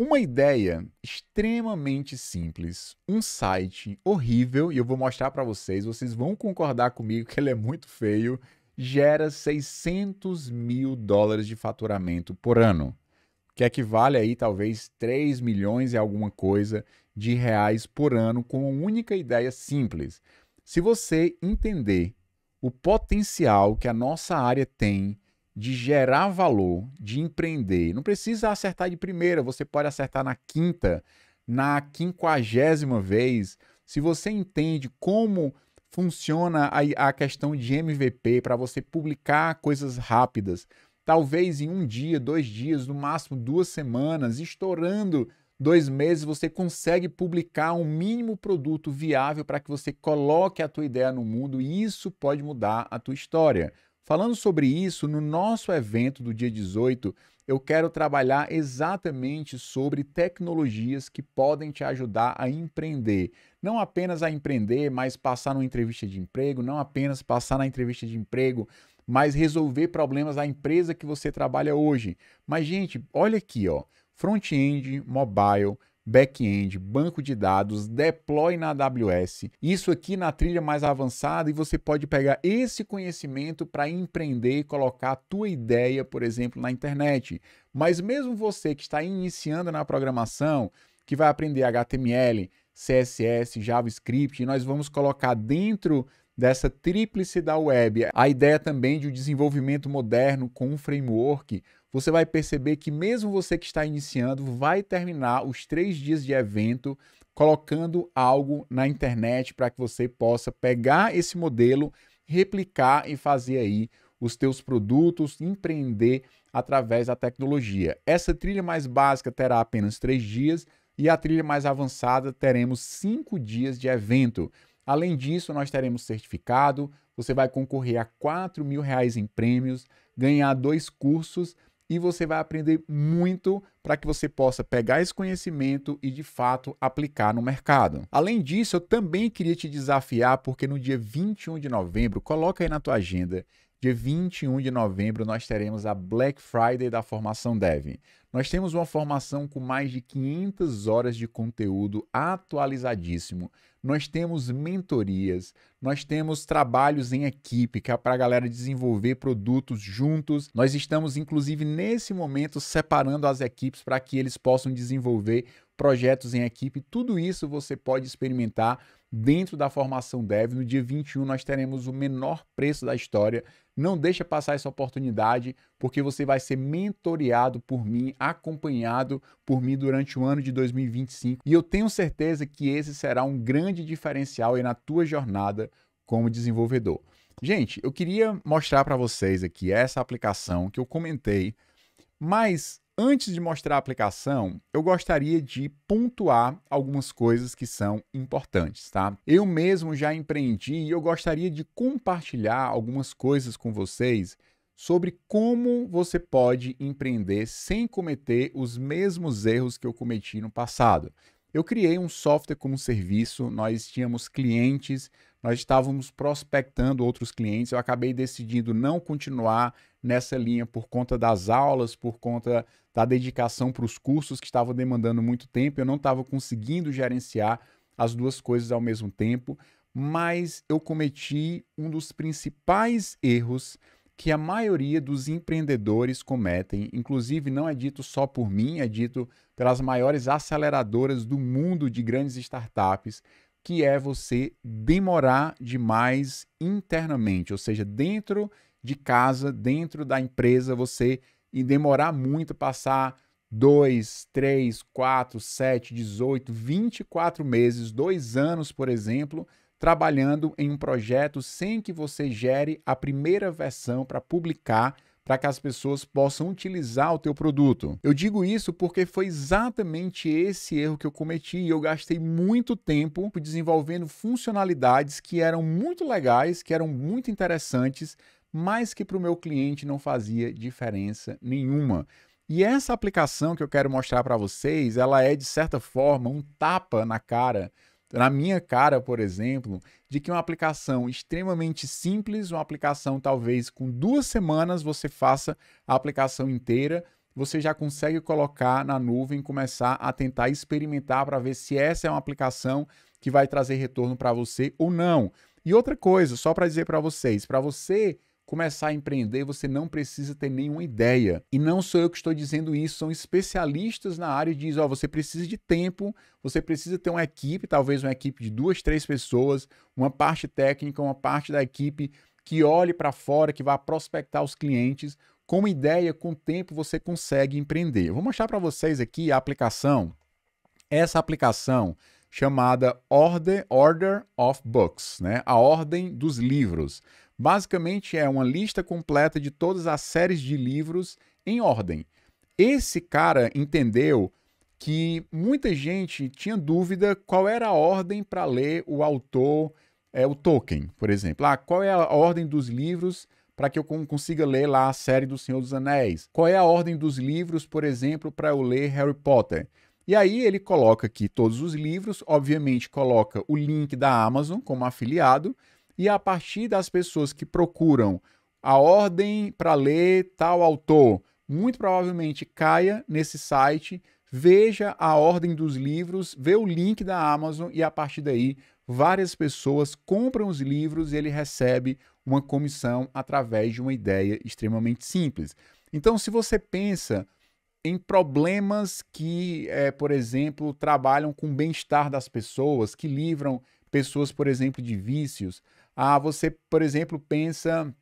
Uma ideia extremamente simples, um site horrível, e eu vou mostrar para vocês, vocês vão concordar comigo que ele é muito feio, gera 600 mil dólares de faturamento por ano, que equivale aí talvez 3 milhões e alguma coisa de reais por ano com uma única ideia simples. Se você entender o potencial que a nossa área tem de gerar valor, de empreender. Não precisa acertar de primeira, você pode acertar na quinta, na quinquagésima vez. Se você entende como funciona a, a questão de MVP para você publicar coisas rápidas, talvez em um dia, dois dias, no máximo duas semanas, estourando dois meses, você consegue publicar um mínimo produto viável para que você coloque a tua ideia no mundo e isso pode mudar a tua história. Falando sobre isso, no nosso evento do dia 18, eu quero trabalhar exatamente sobre tecnologias que podem te ajudar a empreender. Não apenas a empreender, mas passar numa entrevista de emprego, não apenas passar na entrevista de emprego, mas resolver problemas da empresa que você trabalha hoje. Mas, gente, olha aqui, ó. Front-end, mobile, back-end, banco de dados, deploy na AWS. Isso aqui na trilha mais avançada e você pode pegar esse conhecimento para empreender e colocar a tua ideia, por exemplo, na internet. Mas mesmo você que está iniciando na programação, que vai aprender HTML, CSS, JavaScript, nós vamos colocar dentro dessa tríplice da web. A ideia também de um desenvolvimento moderno com um framework você vai perceber que mesmo você que está iniciando vai terminar os três dias de evento colocando algo na internet para que você possa pegar esse modelo, replicar e fazer aí os teus produtos, empreender através da tecnologia. Essa trilha mais básica terá apenas três dias e a trilha mais avançada teremos cinco dias de evento. Além disso, nós teremos certificado, você vai concorrer a 4 mil reais em prêmios, ganhar dois cursos e você vai aprender muito para que você possa pegar esse conhecimento e de fato aplicar no mercado. Além disso, eu também queria te desafiar porque no dia 21 de novembro, coloca aí na tua agenda, dia 21 de novembro nós teremos a Black Friday da Formação Dev. Nós temos uma formação com mais de 500 horas de conteúdo atualizadíssimo nós temos mentorias, nós temos trabalhos em equipe, que é para a galera desenvolver produtos juntos. Nós estamos, inclusive, nesse momento, separando as equipes para que eles possam desenvolver projetos em equipe, tudo isso você pode experimentar dentro da formação Dev. No dia 21 nós teremos o menor preço da história. Não deixa passar essa oportunidade, porque você vai ser mentoreado por mim, acompanhado por mim durante o ano de 2025. E eu tenho certeza que esse será um grande diferencial na tua jornada como desenvolvedor. Gente, eu queria mostrar para vocês aqui essa aplicação que eu comentei, mas Antes de mostrar a aplicação, eu gostaria de pontuar algumas coisas que são importantes, tá? Eu mesmo já empreendi e eu gostaria de compartilhar algumas coisas com vocês sobre como você pode empreender sem cometer os mesmos erros que eu cometi no passado. Eu criei um software como serviço, nós tínhamos clientes, nós estávamos prospectando outros clientes. Eu acabei decidindo não continuar nessa linha por conta das aulas, por conta da dedicação para os cursos que estavam demandando muito tempo. Eu não estava conseguindo gerenciar as duas coisas ao mesmo tempo, mas eu cometi um dos principais erros que a maioria dos empreendedores cometem, inclusive não é dito só por mim, é dito pelas maiores aceleradoras do mundo de grandes startups, que é você demorar demais internamente, ou seja, dentro de casa, dentro da empresa, você e demorar muito passar 2, 3, 4, 7, 18, 24 meses, dois anos, por exemplo, trabalhando em um projeto sem que você gere a primeira versão para publicar para que as pessoas possam utilizar o teu produto. Eu digo isso porque foi exatamente esse erro que eu cometi e eu gastei muito tempo desenvolvendo funcionalidades que eram muito legais, que eram muito interessantes, mas que para o meu cliente não fazia diferença nenhuma. E essa aplicação que eu quero mostrar para vocês, ela é de certa forma um tapa na cara na minha cara, por exemplo, de que uma aplicação extremamente simples, uma aplicação talvez com duas semanas você faça a aplicação inteira, você já consegue colocar na nuvem, começar a tentar experimentar para ver se essa é uma aplicação que vai trazer retorno para você ou não. E outra coisa, só para dizer para vocês, para você começar a empreender, você não precisa ter nenhuma ideia. E não sou eu que estou dizendo isso, são especialistas na área e dizem, ó, oh, você precisa de tempo, você precisa ter uma equipe, talvez uma equipe de duas, três pessoas, uma parte técnica, uma parte da equipe que olhe para fora, que vá prospectar os clientes. Com ideia, com tempo, você consegue empreender. Eu vou mostrar para vocês aqui a aplicação. Essa aplicação chamada Order, Order of Books, né? a ordem dos livros. Basicamente é uma lista completa de todas as séries de livros em ordem. Esse cara entendeu que muita gente tinha dúvida qual era a ordem para ler o autor, é, o Tolkien, por exemplo. Ah, qual é a ordem dos livros para que eu consiga ler lá a série do Senhor dos Anéis? Qual é a ordem dos livros, por exemplo, para eu ler Harry Potter? E aí ele coloca aqui todos os livros, obviamente coloca o link da Amazon como afiliado e a partir das pessoas que procuram a ordem para ler tal autor, muito provavelmente caia nesse site, veja a ordem dos livros, vê o link da Amazon e a partir daí várias pessoas compram os livros e ele recebe uma comissão através de uma ideia extremamente simples. Então, se você pensa em problemas que, é, por exemplo, trabalham com o bem-estar das pessoas, que livram pessoas, por exemplo, de vícios, ah, você, por exemplo, pensa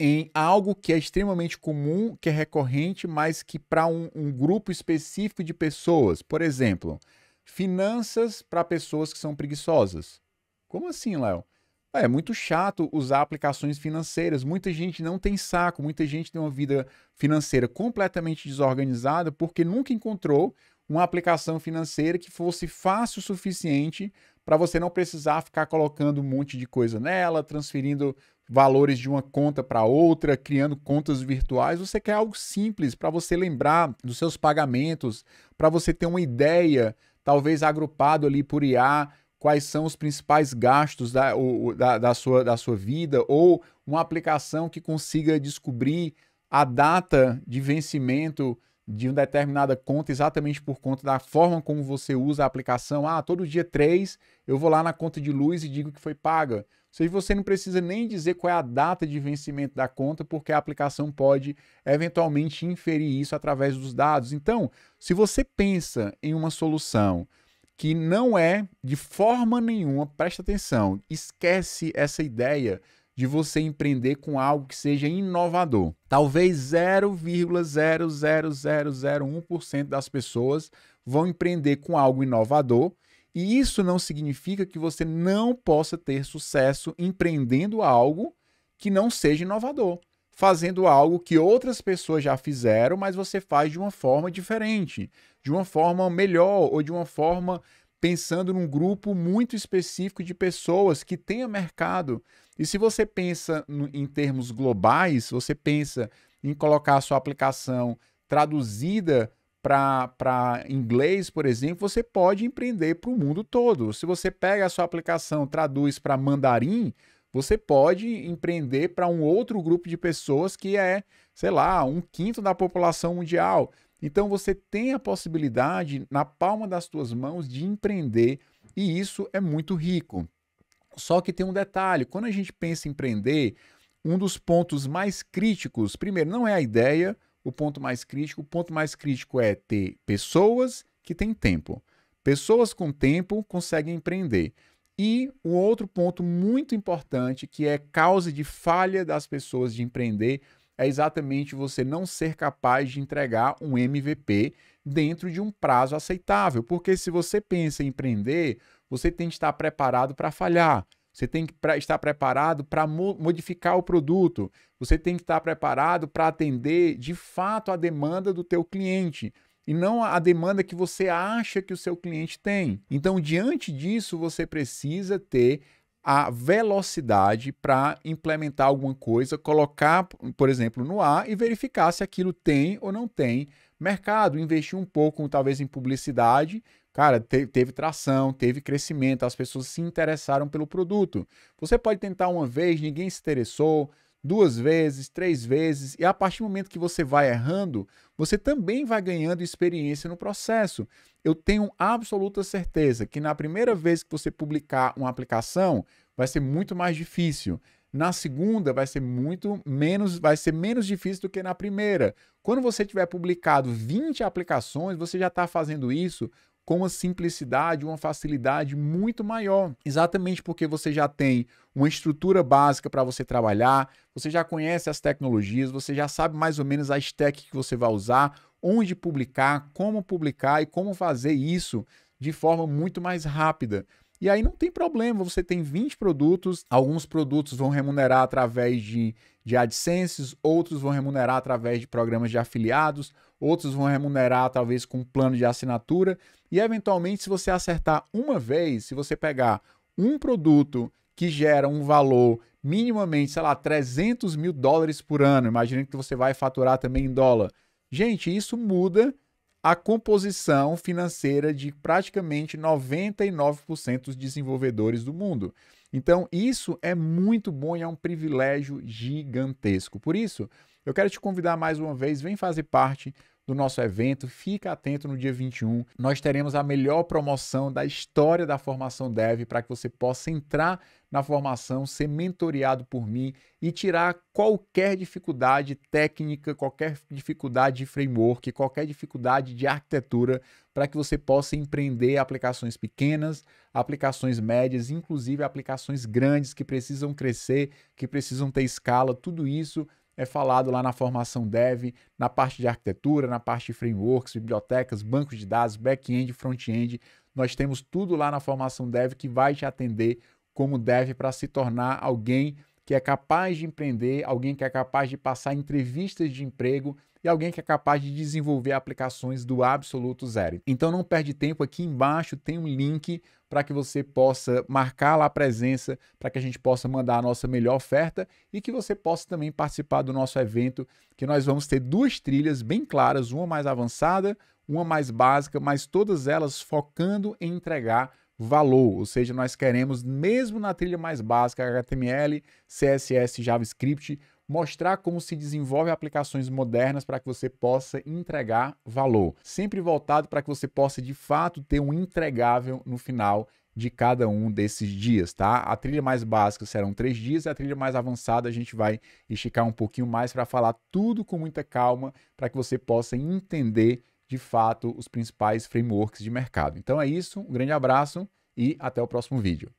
em algo que é extremamente comum, que é recorrente, mas que para um, um grupo específico de pessoas, por exemplo, finanças para pessoas que são preguiçosas. Como assim, Léo? É muito chato usar aplicações financeiras. Muita gente não tem saco, muita gente tem uma vida financeira completamente desorganizada porque nunca encontrou uma aplicação financeira que fosse fácil o suficiente para você não precisar ficar colocando um monte de coisa nela, transferindo valores de uma conta para outra, criando contas virtuais. Você quer algo simples para você lembrar dos seus pagamentos, para você ter uma ideia, talvez agrupado ali por IA, quais são os principais gastos da, da, da, sua, da sua vida, ou uma aplicação que consiga descobrir a data de vencimento de uma determinada conta exatamente por conta da forma como você usa a aplicação. Ah, todo dia 3 eu vou lá na conta de luz e digo que foi paga. Ou seja, você não precisa nem dizer qual é a data de vencimento da conta, porque a aplicação pode eventualmente inferir isso através dos dados. Então, se você pensa em uma solução que não é de forma nenhuma, presta atenção, esquece essa ideia de você empreender com algo que seja inovador. Talvez 0,00001% das pessoas vão empreender com algo inovador, e isso não significa que você não possa ter sucesso empreendendo algo que não seja inovador, fazendo algo que outras pessoas já fizeram, mas você faz de uma forma diferente, de uma forma melhor ou de uma forma pensando num grupo muito específico de pessoas que tenha mercado e se você pensa no, em termos globais, você pensa em colocar a sua aplicação traduzida para inglês, por exemplo, você pode empreender para o mundo todo. Se você pega a sua aplicação, traduz para mandarim, você pode empreender para um outro grupo de pessoas que é, sei lá, um quinto da população mundial. Então você tem a possibilidade na palma das suas mãos de empreender e isso é muito rico. Só que tem um detalhe: quando a gente pensa em empreender, um dos pontos mais críticos, primeiro, não é a ideia, o ponto mais crítico. O ponto mais crítico é ter pessoas que têm tempo. Pessoas com tempo conseguem empreender. E o um outro ponto muito importante, que é causa de falha das pessoas de empreender, é exatamente você não ser capaz de entregar um MVP dentro de um prazo aceitável. Porque se você pensa em empreender, você tem que estar preparado para falhar. Você tem que estar preparado para modificar o produto. Você tem que estar preparado para atender de fato a demanda do teu cliente e não a demanda que você acha que o seu cliente tem. Então, diante disso, você precisa ter a velocidade para implementar alguma coisa, colocar, por exemplo, no ar e verificar se aquilo tem ou não tem mercado, investir um pouco, talvez, em publicidade. Cara, te teve tração, teve crescimento, as pessoas se interessaram pelo produto. Você pode tentar uma vez, ninguém se interessou, duas vezes, três vezes, e a partir do momento que você vai errando, você também vai ganhando experiência no processo. Eu tenho absoluta certeza que na primeira vez que você publicar uma aplicação, vai ser muito mais difícil. Na segunda vai ser muito menos, vai ser menos difícil do que na primeira. Quando você tiver publicado 20 aplicações, você já está fazendo isso com uma simplicidade, uma facilidade muito maior. Exatamente porque você já tem uma estrutura básica para você trabalhar, você já conhece as tecnologias, você já sabe mais ou menos a stack que você vai usar, onde publicar, como publicar e como fazer isso de forma muito mais rápida. E aí não tem problema, você tem 20 produtos, alguns produtos vão remunerar através de, de AdSense, outros vão remunerar através de programas de afiliados, outros vão remunerar talvez com plano de assinatura. E eventualmente, se você acertar uma vez, se você pegar um produto que gera um valor minimamente, sei lá, 300 mil dólares por ano, imaginando que você vai faturar também em dólar. Gente, isso muda a composição financeira de praticamente 99% dos desenvolvedores do mundo. Então, isso é muito bom e é um privilégio gigantesco. Por isso, eu quero te convidar mais uma vez, vem fazer parte do nosso evento. Fica atento no dia 21. Nós teremos a melhor promoção da história da formação Dev para que você possa entrar na formação, ser mentoreado por mim e tirar qualquer dificuldade técnica, qualquer dificuldade de framework, qualquer dificuldade de arquitetura, para que você possa empreender aplicações pequenas, aplicações médias, inclusive aplicações grandes que precisam crescer, que precisam ter escala, tudo isso é falado lá na formação dev, na parte de arquitetura, na parte de frameworks, bibliotecas, bancos de dados, back-end, front-end. Nós temos tudo lá na formação dev que vai te atender como dev para se tornar alguém que é capaz de empreender, alguém que é capaz de passar entrevistas de emprego e alguém que é capaz de desenvolver aplicações do absoluto zero. Então não perde tempo, aqui embaixo tem um link para que você possa marcar lá a presença, para que a gente possa mandar a nossa melhor oferta e que você possa também participar do nosso evento, que nós vamos ter duas trilhas bem claras, uma mais avançada, uma mais básica, mas todas elas focando em entregar valor, ou seja, nós queremos mesmo na trilha mais básica HTML, CSS, JavaScript, mostrar como se desenvolve aplicações modernas para que você possa entregar valor. Sempre voltado para que você possa de fato ter um entregável no final de cada um desses dias, tá? A trilha mais básica serão três dias, a trilha mais avançada a gente vai esticar um pouquinho mais para falar tudo com muita calma, para que você possa entender de fato os principais frameworks de mercado. Então é isso, um grande abraço e até o próximo vídeo.